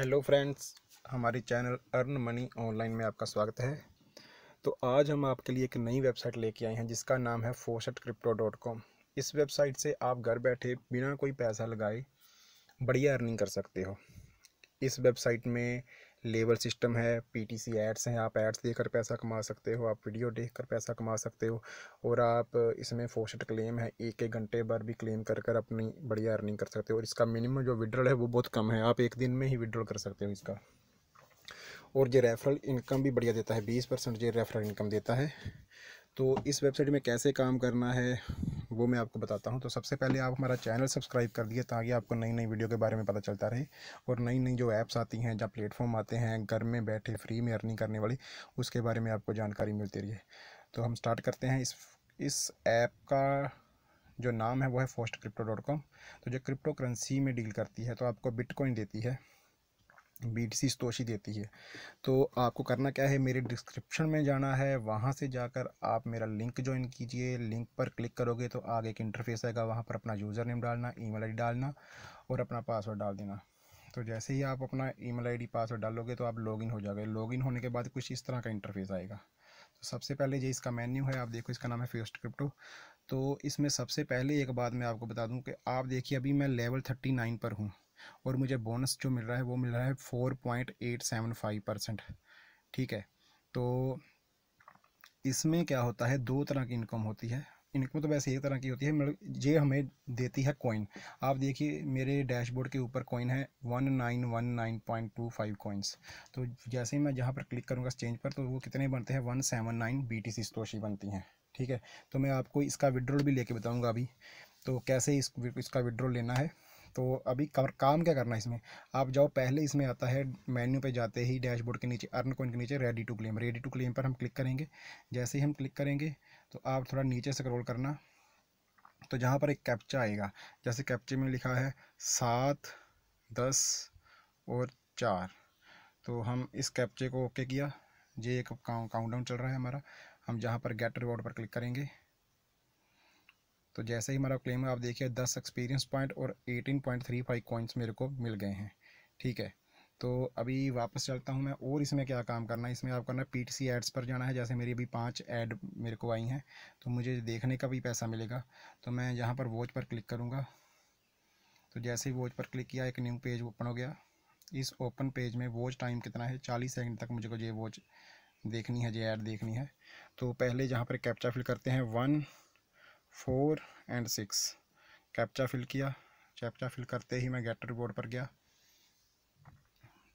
hello friends हमारे channel earn money online में आपका स्वागत है तो आज हम आपके लिए एक नई वेबसाइट लेके आए हैं जिसका नाम है फोशट क्रिप्टो डॉट कॉम इस वेबसाइट से आप घर बैठे बिना कोई पैसा लगाए बढ़िया अर्निंग कर सकते हो इस वेबसाइट में लेबर सिस्टम है पीटीसी एड्स हैं आप एड्स देख कर पैसा कमा सकते हो आप वीडियो देख कर पैसा कमा सकते हो और आप इसमें फोर्सेड क्लेम है एक एक घंटे भर भी क्लेम कर कर अपनी बढ़िया अर्निंग कर सकते हो और इसका मिनिमम जो विड्रॉल है वो बहुत कम है आप एक दिन में ही विड्रॉल कर सकते हो इसका और ये रेफरल इनकम भी बढ़िया देता है बीस परसेंट रेफरल इनकम देता है तो इस वेबसाइट में कैसे काम करना है वो मैं आपको बताता हूँ तो सबसे पहले आप हमारा चैनल सब्सक्राइब कर दिए ताकि आपको नई नई वीडियो के बारे में पता चलता रहे और नई नई जो ऐप्स आती हैं जहाँ प्लेटफॉर्म आते हैं घर में बैठे फ्री में अर्निंग करने वाली उसके बारे में आपको जानकारी मिलती रही तो हम स्टार्ट करते हैं इस इस ऐप का जो नाम है वो है फोस्ट क्रिप्टो डॉट कॉम तो जो क्रिप्टो करेंसी में डील करती है तो आपको बिटकॉइन देती है बीटीसी स्तोशी देती है तो आपको करना क्या है मेरे डिस्क्रिप्शन में जाना है वहाँ से जाकर आप मेरा लिंक ज्वाइन कीजिए लिंक पर क्लिक करोगे तो आगे एक इंटरफेस आएगा वहाँ पर अपना यूज़र नेम डालना ईमेल आईडी डालना और अपना पासवर्ड डाल देना तो जैसे ही आप अपना ईमेल आईडी पासवर्ड डालोगे तो आप लॉगिन हो जाओगे लॉगिन होने के बाद कुछ इस तरह का इंटरफेस आएगा तो सबसे पहले ये इसका मेन्यू है आप देखो इसका नाम है फेस्ट क्रिप्टो तो इसमें सबसे पहले एक बात मैं आपको बता दूं कि आप देखिए अभी मैं लेवल थर्टी नाइन पर हूँ और मुझे बोनस जो मिल रहा है वो मिल रहा है four point eight seven five percent ठीक है तो इसमें क्या होता है दो तरह की इनकम होती है इनकम मतलब तो वैसे एक तरह की होती है मतलब ये हमें देती है कॉइन आप देखिए मेरे डैशबोर्ड के ऊपर कॉइन है one nine one nine point two five coins तो जैसे ही मैं जहाँ पर क्लिक करूँगा चेंज पर तो वो कितने बनते हैं one seven nine B T C satoshi बनती हैं ठीक है तो मैं आपको इसका विड्रॉल भी लेके बताऊँगा अभी तो कैसे इस इसका विड्रॉल लेना है तो अभी काम क्या करना है इसमें आप जाओ पहले इसमें आता है मेन्यू पे जाते ही डैशबोर्ड के नीचे अर्न कोइन के नीचे ready to claim ready to claim पर हम क्लिक करेंगे जैसे ही हम क्लिक करेंगे तो आप थोड़ा नीचे स्क्रॉल करना तो जहाँ पर एक कैप्चा आएगा जैसे कैप्चे में लिखा है सात दस और चार तो हम इस कैप्चे को ओके किया ये एक काउंट डाउन चल रहा है हमारा हम जहाँ पर गेट रिवॉर्ड पर क्लिक करेंगे तो जैसे ही हमारा क्लेम है आप देखिए दस एक्सपीरियंस पॉइंट और eighteen point three five coins मेरे को मिल गए हैं ठीक है तो अभी वापस चलता हूँ मैं और इसमें क्या काम करना है इसमें आप करना है पी टी सी एड्स पर जाना है जैसे मेरी अभी पाँच ऐड मेरे को आई हैं तो मुझे देखने का भी पैसा मिलेगा तो मैं यहाँ पर वॉच पर क्लिक करूँगा तो जैसे ही वॉच पर क्लिक किया एक न्यू पेज ओपन हो गया इस ओपन पेज में वॉच टाइम कितना है चालीस सेकंड तक मुझे को ये वॉच देखनी है ये ऐड देखनी है तो पहले जहाँ पर कैप्चा फिल करते हैं one four and six captcha fill किया कैप्चा फिल करते ही मैं गेट रिपोर्ट पर गया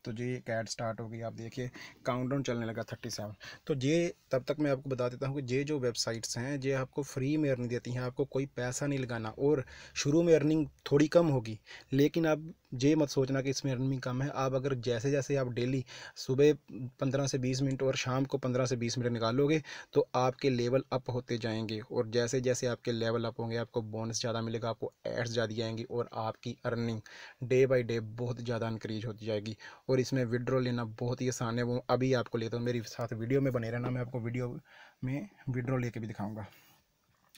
तो एक ऐड स्टार्ट हो गई आप देखिए काउंटडाउन चलने लगा थर्टी सेवन तो ये तब तक मैं आपको बता देता हूँ कि ये जो वेबसाइट्स हैं ये आपको फ्री में अर्निंग देती हैं आपको कोई पैसा नहीं लगाना और शुरू में अर्निंग थोड़ी कम होगी लेकिन आप ये मत सोचना कि इसमें अर्निंग कम है आप अगर जैसे जैसे आप डेली सुबह पंद्रह से बीस मिनट और शाम को पंद्रह से बीस मिनट निकालोगे तो आपके लेवल अप होते जाएंगे और जैसे जैसे आपके लेवल अप होंगे आपको बोनस ज़्यादा मिलेगा आपको एड्स ज़्यादा आएंगी और आपकी अर्निंग डे बाई डे बहुत ज़्यादा इंक्रीज होती जाएगी और इसमें विड्रॉ लेना बहुत ही आसान है वो अभी आपको लेता हूँ मेरे साथ वीडियो में बने रहना मैं आपको वीडियो में विड्रॉ लेके भी दिखाऊँगा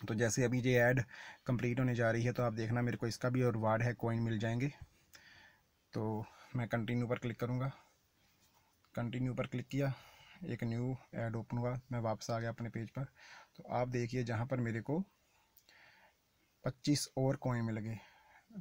तो जैसे अभी ये ऐड कंप्लीट होने जा रही है तो आप देखना मेरे को इसका भी रिवार्ड है कॉइन मिल जाएंगे तो मैं कंटिन्यू पर क्लिक करूँगा कंटिन्यू पर क्लिक किया एक न्यू ऐड ओपन हुआ मैं वापस आ गया अपने पेज पर तो आप देखिए जहाँ पर मेरे को पच्चीस और कोइन मिल गए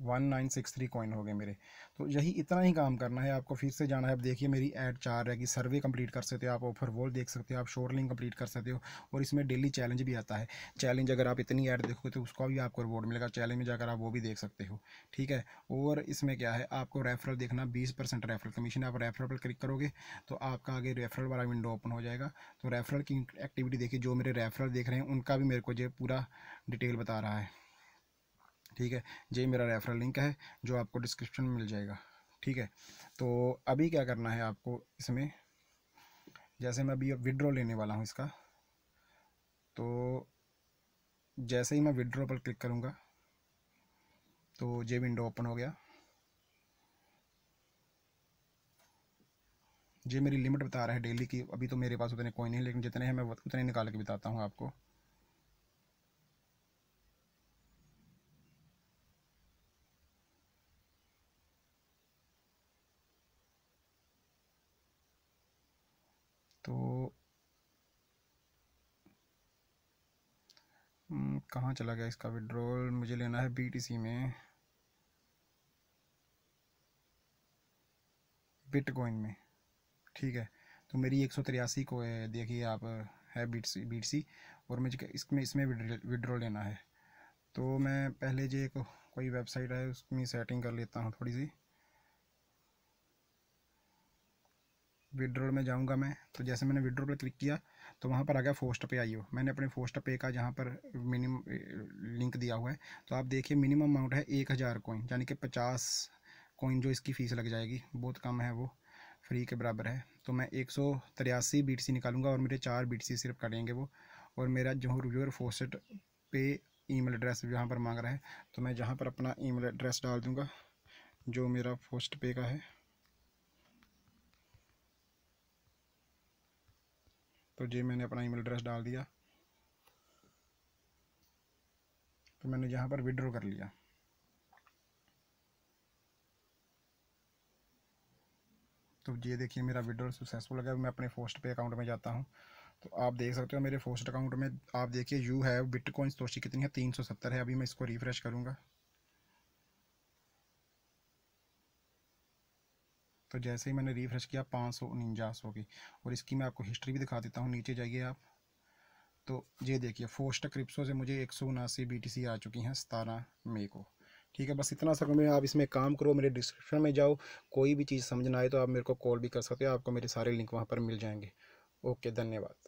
one nine six three coin हो गए मेरे तो यही इतना ही काम करना है आपको फिर से जाना है अब देखिए मेरी ऐड चार है कि सर्वे कंप्लीट कर सकते हो आप ऑफर वॉल देख सकते हो आप शोरलिंग कंप्लीट कर सकते हो और इसमें डेली चैलेंज भी आता है चैलेंज अगर आप इतनी ऐड देखोगे तो उसका भी आपको रिवॉर्ड मिलेगा चैलेंज में जाकर आप वो भी देख सकते हो ठीक है और इसमें क्या है आपको रेफरल देखना बीस परसेंट रेफरल कमीशन आप रेफरल पर क्लिक करोगे तो आपका आगे रेफरल वाला विंडो ओपन हो जाएगा तो रेफरल की एक्टिविटी देखिए जो मेरे रेफरल देख रहे हैं उनका भी मेरे को जो पूरा डिटेल बता रहा है ठीक है ये मेरा रेफरल लिंक है जो आपको डिस्क्रिप्शन में मिल जाएगा ठीक है तो अभी क्या करना है आपको इसमें जैसे मैं अभी विड्रॉ लेने वाला हूँ इसका तो जैसे ही मैं विड्रॉ पर क्लिक करूँगा तो ये विंडो ओपन हो गया ये मेरी लिमिट बता रहा है डेली की अभी तो मेरे पास उतने कोई नहीं लेकिन जितने हैं मैं उतने निकाल के बताता हूँ आपको तो हम्म, कहाँ चला गया इसका विड्रॉल मुझे लेना है बीटीसी में बिटकॉइन में ठीक है तो मेरी एक सौ तिरासी को देखिए आप है बीटसी बीटसी और मुझे इसमें इसमें विड्रॉल लेना है तो मैं पहले जो एक कोई वेबसाइट है उसमें सेटिंग कर लेता हूँ थोड़ी सी विड्रॉल में जाऊँगा मैं तो जैसे मैंने विड्रॉल पर क्लिक किया तो वहाँ पर आ गया फोस्ट पे आईओ मैंने अपने फोस्ट पे का जहाँ पर मिनिमम लिंक दिया हुआ है तो आप देखिए मिनिमम अमाउंट है एक हज़ार कोइन यानी कि पचास कोइन जो इसकी फ़ीस लग जाएगी बहुत कम है वो फ्री के बराबर है तो मैं एक सौ तिरासी बीट सी निकालूंगा और मेरे चार बीट सी सिर्फ कटेंगे वो और मेरा जो रिव्यूअर फोस्ट पे मेल एड्रेस यहाँ पर मांग रहा है तो मैं जहाँ पर अपना मेल एड्रेस डाल दूँगा जो मेरा फोस्ट पे का है तो जी मैंने अपना ईमेल एड्रेस डाल दिया तो मैंने यहाँ पर विड्रॉ कर लिया तो ये देखिए मेरा विड्रो सक्सेसफुल है मैं अपने फोस्ट पे अकाउंट में जाता हूँ तो आप देख सकते हो मेरे फोस्ट अकाउंट में आप देखिए यू है बिटकॉइन तोशी कितनी है तीन सौ सत्तर है अभी मैं इसको रिफ्रेश करूँगा तो जैसे ही मैंने रिफ्रेश किया पाँच सौ उनचास हो गई और इसकी मैं आपको हिस्ट्री भी दिखा देता हूँ नीचे जाइए आप तो ये देखिए फोस्ट क्रिप्सो से मुझे एक सौ उनासी बी टी सी आ चुकी हैं सतारह मे को ठीक है बस इतना सा मैं आप इसमें काम करो मेरे डिस्क्रिप्शन में जाओ कोई भी चीज़ समझना आए तो आप मेरे को कॉल भी कर सकते हो आपको मेरे सारे लिंक वहाँ पर मिल जाएंगे ओके धन्यवाद